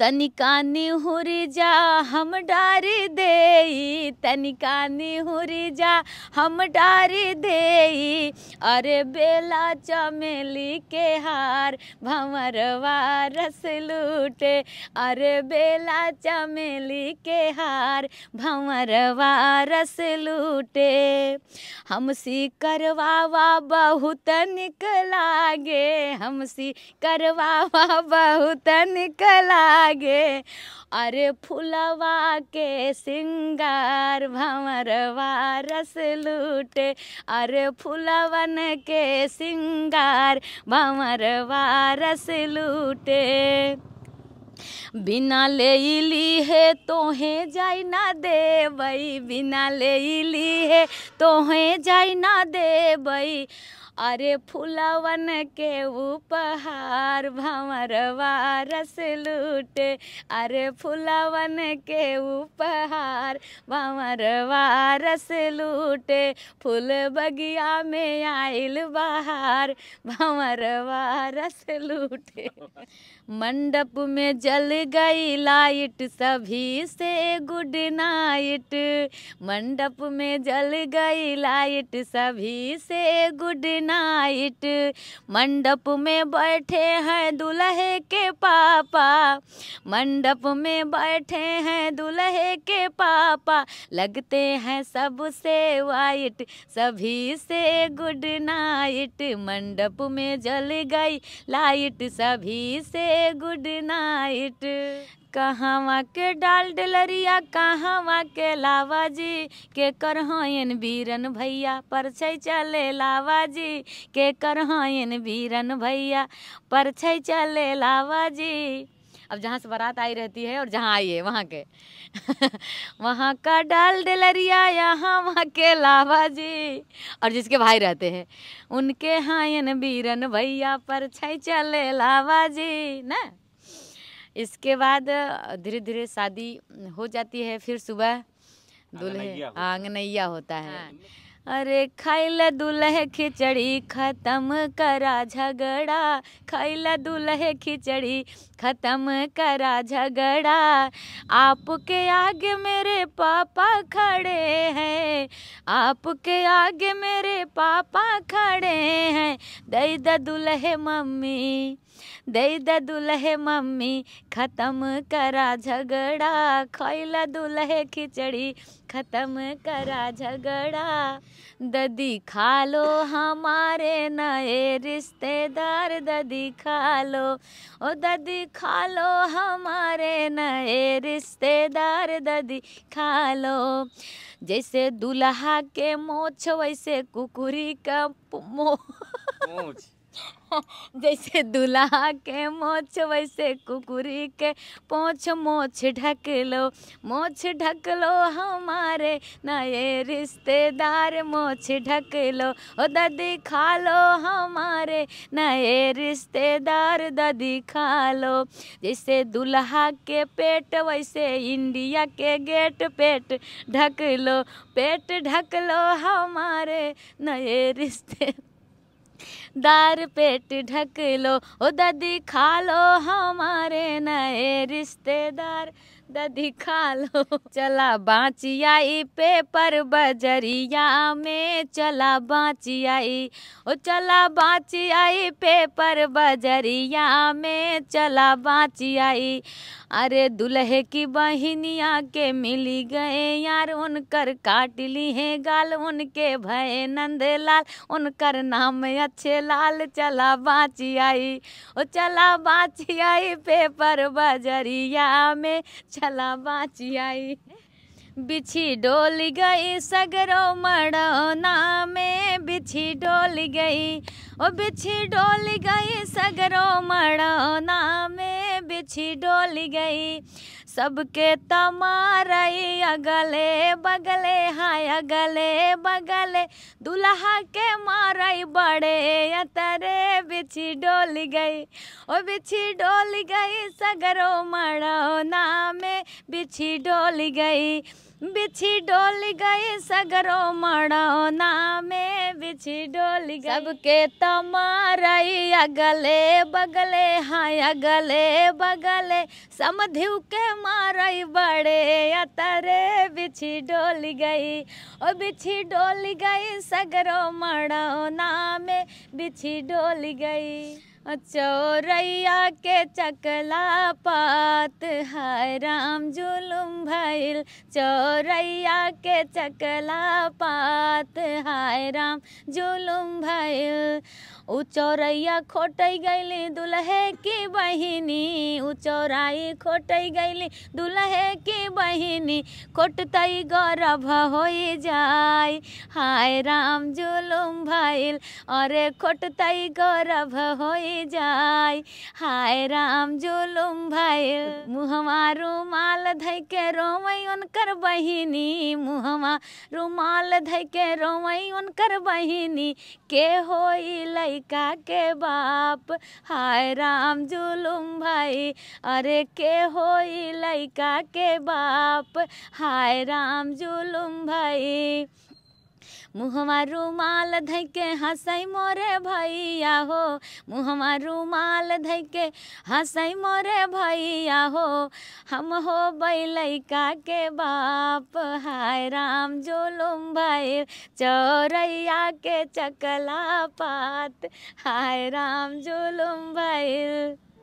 तनिकानी हुर जा हम डार दे तनिकानी हुर जा हम डार दे अरे बेला चमेली के हार भंवरवा रस लूटे अरे बेला चमेली के हार भंवरवा रस लूटे सी करवावा बहुत निकला गे हम सी करवावा बहुत निकला लागे अरे फुलवा के सिंगार भंवरवा रस लूटे अरे फुलवन के सिंगार भंवरवा रस लूटे बिना ले ली है तोहें जाय ना दे बई बिना ले ली है तोहें जाय ना दे बई अरे फुलावन के उपहार भंवरवा रस लूटे अरे फुलावन के उपहार भंवरवा रस लूटे फूल बगिया में आयल बहार भंवरवा रस लूटे मंडप में जल गई लाइट सभी से गुड नाइट मंडप में जल गई लाइट सभी से गुड नाइट मंडप में बैठे हैं दुल्हे के पापा मंडप में बैठे हैं दुल्हे के पापा लगते हैं सबसे वाइट सभी से गुड नाइट मंडप में जल गई लाइट सभी से गुड नाइट कहाँ के डाल डलरिया कहाँ के लावा जी के कर हाँ बीरन भैया पर चले लावा जी के कर हाँ बीरन भैया पर चले लावा जी अब जहाँ से बारात आई रहती है और जहाँ आई है वहाँ के वहाँ का डाल डलरिया यहाँ वहाँ के लावा जी और जिसके भाई रहते हैं उनके हायन बीरन भैया पर छै चले लावा जी ना इसके बाद धीरे धीरे शादी हो जाती है फिर सुबह दूल्हे आंगनैया होता है हाँ। अरे खाइला दुल्हे खिचड़ी खत्म करा झगड़ा खाइला दुल्हे खिचड़ी खत्म करा झगड़ा आपके आगे मेरे पापा खड़े हैं आपके आगे मेरे पापा खड़े हैं दई दुल्हे मम्मी दैद दुल्हे मम्मी खत्म करा झगड़ा खैला दुल्हे खिचड़ी खत्म करा झगड़ा ददी खा लो हमारे नए रिश्तेदार ददी खा लो ओ ददी खा लो हमारे नए रिश्तेदार ददी खा लो जैसे दुल्हा के मोछ वैसे कुकुरी का मोछ जैसे दूल्हा के मोच वैसे कुकुरी के पोछ मोछ ढक लो मोछ ढक लो हमारे नए रिश्तेदार मोछ ढक लो ओ दादी खा लो हमारे नए रिश्तेदार दादी खा लो जैसे दूल्हा के पेट वैसे इंडिया के गेट पेट ढक लो पेट ढक लो हमारे नए रिश्ते दार पेट ढक लो ओ ददी खा लो हमारे नए रिश्तेदार दिखा खा लो चला बाँचियाई पेपर बजरिया में चला बाँचियाई ओ चला बाँचियाई पेपर बजरिया में चला बाँचियाई अरे दुल्हे की बहनिया के मिली गए यार उनकर काट ली है गाल उनके भय नंदलाल उनकर नाम अच्छे लाल चला बाँचियाई ओ चला बाँचियाई पेपर बजरिया में चला बाची आई बिछी डोल गई सगरो मड़ौना में बिछी डोल गई ओ बिछी डोल गई सगरो मड़ौना में बिछी डोल गई सबके तमारई अगले बगले हाय अगले बगले दुल्हा के मारई बड़े अतरे बिछी डोल गई ओ बिछी डोल गई सगरो मड़ो नामे बिछी डोल गई बिछी डोल गई सगरो मड़ो नामे बिछी डोल गई सबके तमारई तो अगले बगले हाँ अगले बगले समधियों के मारई बड़े अतरे बिछी डोल गई ओ बिछी डोल गई सगरो मड़ो नामे बिछी डोल गई चौरैया के चकला पात हाय राम जुलुम भैल चौरैया के चकला पात हाय राम जुलुम भैल उ चौरैया खोट गैली दुल्हे की बहिनी उ चौराई खोट गैली दुल्हे की बहिनी खोटतई गौरभ हो जाय हाय राम जुलुम भैल अरे खोटत गौरभ हो जाय हाय राम जुलुम भैल मुहमा रुमाल धैके के रोवई उनकर बहिनी मुहमा रुमाल धैके के रोवई उनकर बहिनी के होई लई लड़का के बाप हाय राम जुलुम भाई अरे के हो लड़का के बाप हाय राम जुलुम भाई मुहमा रुमाल धैके हसै मोरे भैया हो मुहमा रुमाल धैके हसै मोरे भैया हो हम हो बैलैका के बाप हाय राम जुलुम भाई चौरैया के चकला पात हाय राम जुलुम भाई